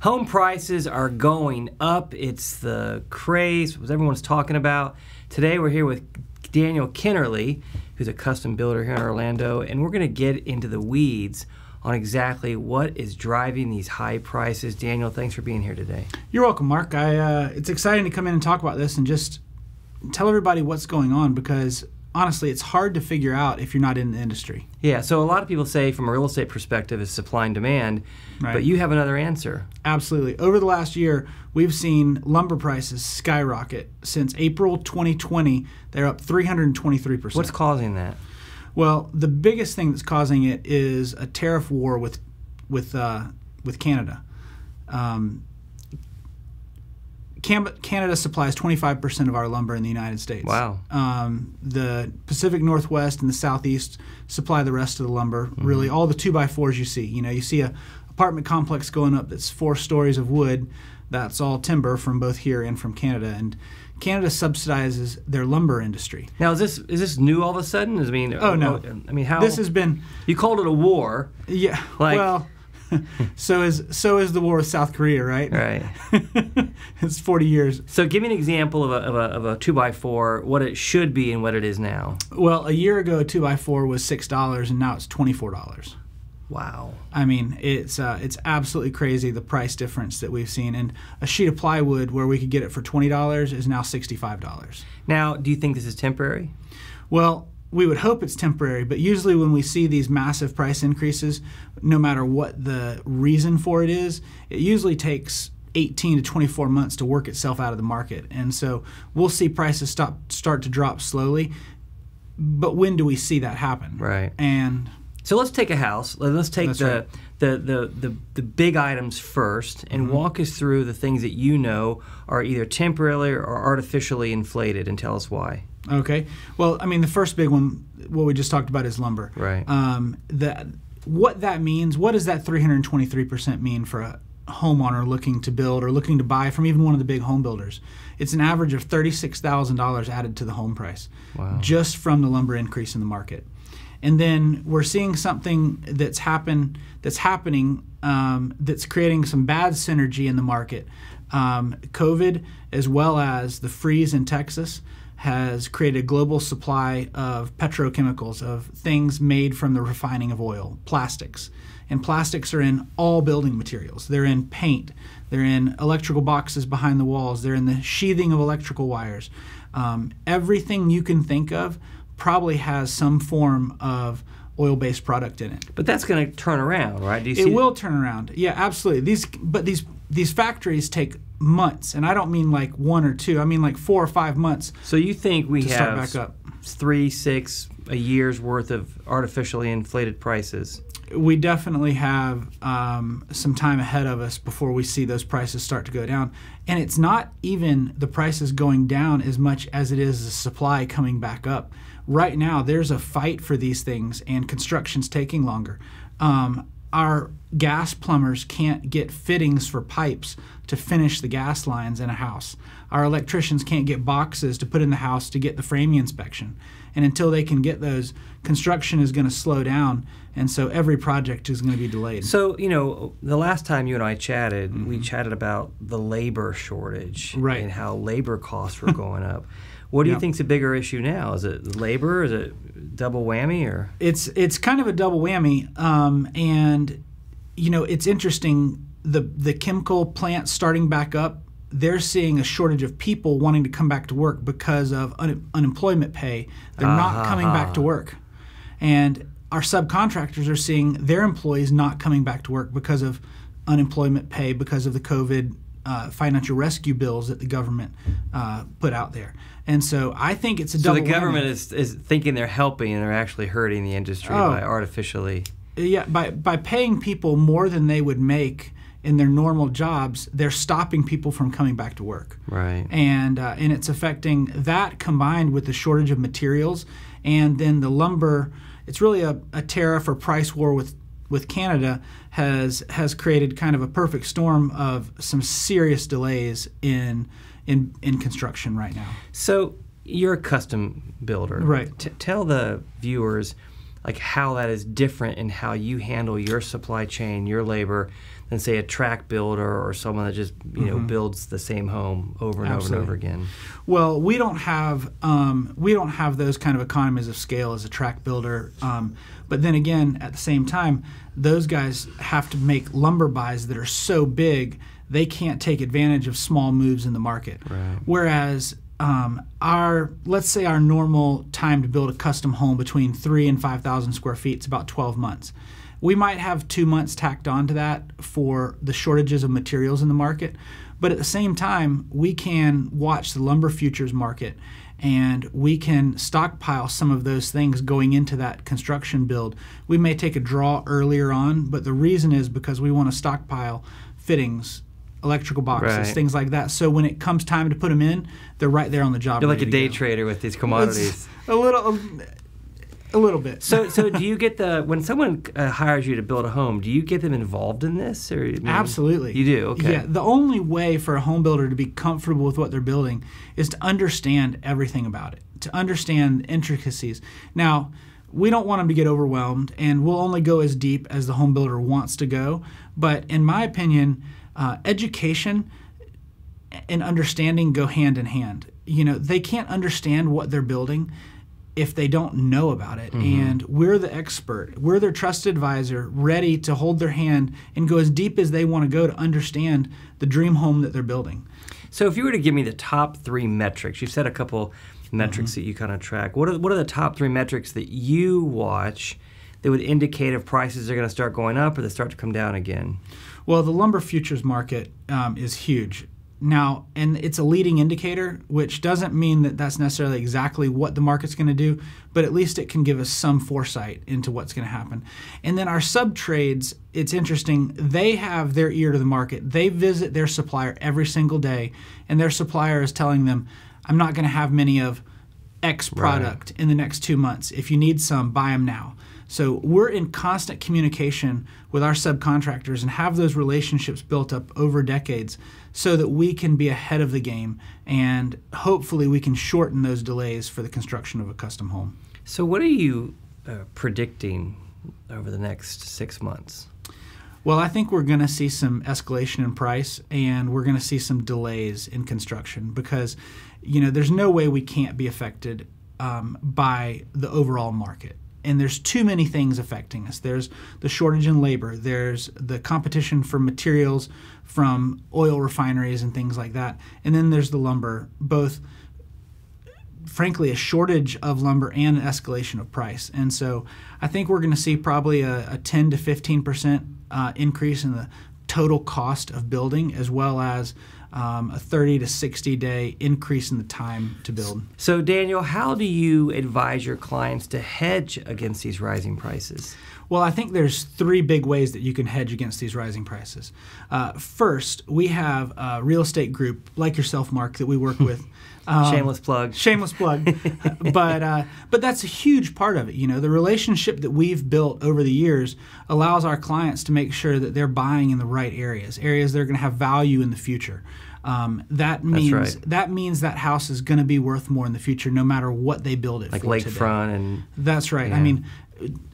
Home prices are going up. It's the craze, what everyone's talking about. Today we're here with Daniel Kinnerly, who's a custom builder here in Orlando, and we're gonna get into the weeds on exactly what is driving these high prices. Daniel, thanks for being here today. You're welcome, Mark. I, uh, it's exciting to come in and talk about this and just tell everybody what's going on because honestly, it's hard to figure out if you're not in the industry. Yeah, so a lot of people say from a real estate perspective is supply and demand, right. but you have another answer. Absolutely. Over the last year, we've seen lumber prices skyrocket. Since April 2020, they're up 323%. What's causing that? Well, the biggest thing that's causing it is a tariff war with with uh, with Canada. Um, Canada supplies 25% of our lumber in the United States. Wow. Um, the Pacific Northwest and the Southeast supply the rest of the lumber. Mm-hmm. Really, all the two by fours you see. You know, you see a apartment complex going up that's four stories of wood. That's all timber from both here and from Canada. And Canada subsidizes their lumber industry. Now, is this is this new all of a sudden? I mean, oh no. I mean, how this has been? You called it a war. Yeah. Like, well, so is so is the war with South Korea, right? Right. it's forty years. So give me an example of a, of a, of a two by four, what it should be and what it is now. Well, a year ago, two by four was six dollars, and now it's twenty four dollars. Wow. I mean, it's uh, it's absolutely crazy the price difference that we've seen. And a sheet of plywood where we could get it for twenty dollars is now sixty five dollars. Now, do you think this is temporary? Well, we would hope it's temporary, but usually when we see these massive price increases, no matter what the reason for it is, it usually takes 18 to 24 months to work itself out of the market. And so we'll see prices stop start to drop slowly. But when do we see that happen? Right. And so let's take a house. Let's take the, right. the, the, the, the big items first and mm -hmm. walk us through the things that you know are either temporarily or artificially inflated and tell us why. Okay. Well, I mean, the first big one, what we just talked about, is lumber. Right. Um, that what that means. What does that 323% mean for a homeowner looking to build or looking to buy from even one of the big home builders? It's an average of $36,000 added to the home price wow. just from the lumber increase in the market. And then we're seeing something that's happen that's happening um, that's creating some bad synergy in the market. Um, COVID, as well as the freeze in Texas has created global supply of petrochemicals, of things made from the refining of oil, plastics. And plastics are in all building materials. They're in paint, they're in electrical boxes behind the walls, they're in the sheathing of electrical wires. Um, everything you can think of probably has some form of oil-based product in it. But that's going to turn around, right? it will turn around. Yeah, absolutely. These but these these factories take months, and I don't mean like one or two. I mean like four or five months. So you think we to have start back up three, six, a year's worth of artificially inflated prices? We definitely have um, some time ahead of us before we see those prices start to go down, and it's not even the prices going down as much as it is the supply coming back up. Right now, there's a fight for these things, and construction's taking longer. Um, our gas plumbers can't get fittings for pipes to finish the gas lines in a house. Our electricians can't get boxes to put in the house to get the framing inspection. And until they can get those, construction is going to slow down. And so every project is going to be delayed. So, you know, the last time you and I chatted, mm-hmm. we chatted about the labor shortage right. and how labor costs were going up. What do you think's a bigger issue now? Is it labor? Is it double whammy? Or it's it's kind of a double whammy. Um, and you know, it's interesting the the chemical plant starting back up. They're seeing a shortage of people wanting to come back to work because of un- unemployment pay. They're uh-huh. not ah, coming back to work, and our subcontractors are seeing their employees not coming back to work because of unemployment pay because of the COVID uh, financial rescue bills that the government uh, put out there. And so I think it's a double. So the government is, is, thinking they're helping and they're actually hurting the industry oh. by artificially yeah, by, by paying people more than they would make in their normal jobs, they're stopping people from coming back to work. Right. And uh, and it's affecting that combined with the shortage of materials, and then the lumber. It's really a, a tariff or price war with with Canada has has created kind of a perfect storm of some serious delays in in in construction right now. So you're a custom builder, right? T tell the viewers like how that is different in how you handle your supply chain, your labor, than say a track builder or someone that just you know mm-hmm. builds the same home over and Absolutely. over and over again. Well, we don't have um, we don't have those kind of economies of scale as a track builder. Um, but then again, at the same time, those guys have to make lumber buys that are so big they can't take advantage of small moves in the market. Right. Whereas um, our let's say our normal time to build a custom home between three and five thousand square feet is about 12 months. We might have two months tacked on to that for the shortages of materials in the market, but at the same time, we can watch the lumber futures market and we can stockpile some of those things going into that construction build. We may take a draw earlier on, but the reason is because we want to stockpile fittings electrical boxes, right. things like that. So when it comes time to put them in, they're right there on the job. You're like a day go. trader with these commodities. It's a little. A little bit. so, so do you get the when someone uh, hires you to build a home? Do you get them involved in this, or I mean, absolutely you do? Okay. Yeah. The only way for a home builder to be comfortable with what they're building is to understand everything about it, to understand the intricacies. Now, we don't want them to get overwhelmed, and we'll only go as deep as the home builder wants to go. But in my opinion, uh, education and understanding go hand in hand. You know, they can't understand what they're building if they don't know about it. Mm-hmm. And we're the expert, we're their trusted advisor, ready to hold their hand and go as deep as they want to go to understand the dream home that they're building. So, if you were to give me the top three metrics, you've said a couple metrics mm-hmm. that you kind of track. What are, what are the top three metrics that you watch? that would indicate if prices are going to start going up or they start to come down again? Well, the lumber futures market um, is huge. Now, and it's a leading indicator, which doesn't mean that that's necessarily exactly what the market's going to do, but at least it can give us some foresight into what's going to happen. And then our sub trades, it's interesting, they have their ear to the market. They visit their supplier every single day, and their supplier is telling them, I'm not going to have many of X product right. in the next two months. If you need some, buy them now. So we're in constant communication with our subcontractors and have those relationships built up over decades so that we can be ahead of the game and hopefully we can shorten those delays for the construction of a custom home. So, what are you uh, predicting over the next six months? Well, I think we're going to see some escalation in price and we're going to see some delays in construction because, you know, there's no way we can't be affected um, by the overall market and there's too many things affecting us. There's the shortage in labor, there's the competition for materials from oil refineries and things like that. And then there's the lumber, both frankly a shortage of lumber and an escalation of price. And so I think we're going to see probably a, a 10 to 15 percent uh, increase in the total cost of building as well as um, a 30 to 60 day increase in the time to build. So, Daniel, how do you advise your clients to hedge against these rising prices? Well, I think there's three big ways that you can hedge against these rising prices. Uh, first, we have a real estate group like yourself, Mark, that we work with. Um, shameless plug. Shameless plug. but uh, but that's a huge part of it. You know, the relationship that we've built over the years allows our clients to make sure that they're buying in the right areas, areas that are going to have value in the future. Um, that means right. that means that house is going to be worth more in the future, no matter what they build it like for. Like lakefront and. That's right. Yeah. I mean,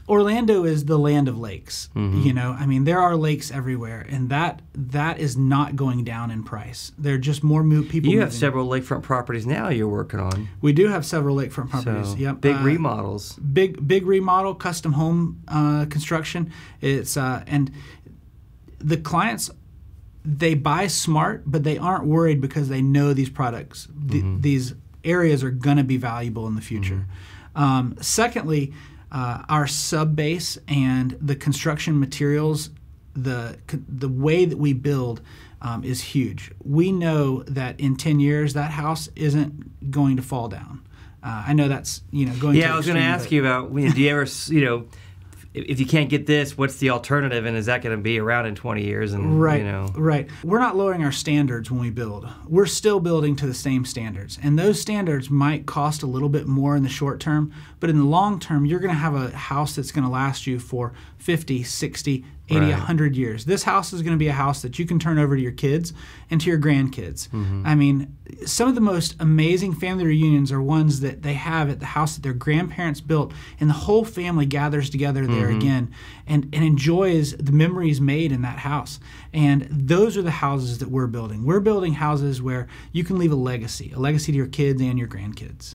Orlando is the land of lakes. Mm-hmm. You know, I mean, there are lakes everywhere, and that that is not going down in price. There are just more people. You have several lakefront properties now you're working on. We do have several lakefront properties. So, yep, big uh, remodels. Big big remodel, custom home uh, construction. It's uh, and the clients they buy smart, but they aren't worried because they know these products, th- mm-hmm. these areas are going to be valuable in the future. Mm-hmm. Um, secondly, uh, our sub base and the construction materials, the the way that we build um, is huge. We know that in ten years that house isn't going to fall down. Uh, I know that's you know going. Yeah, I was going to ask you about. You know, do you ever you know if you can't get this, what's the alternative, and is that going to be around in 20 years? And right, you know. right. We're not lowering our standards when we build. We're still building to the same standards, and those standards might cost a little bit more in the short term, but in the long term, you're going to have a house that's going to last you for 50, 60, 80, right. 100 years. This house is going to be a house that you can turn over to your kids and to your grandkids. Mm-hmm. I mean, some of the most amazing family reunions are ones that they have at the house that their grandparents built, and the whole family gathers together there mm-hmm. again and, and enjoys the memories made in that house. And those are the houses that we're building. We're building houses where you can leave a legacy, a legacy to your kids and your grandkids.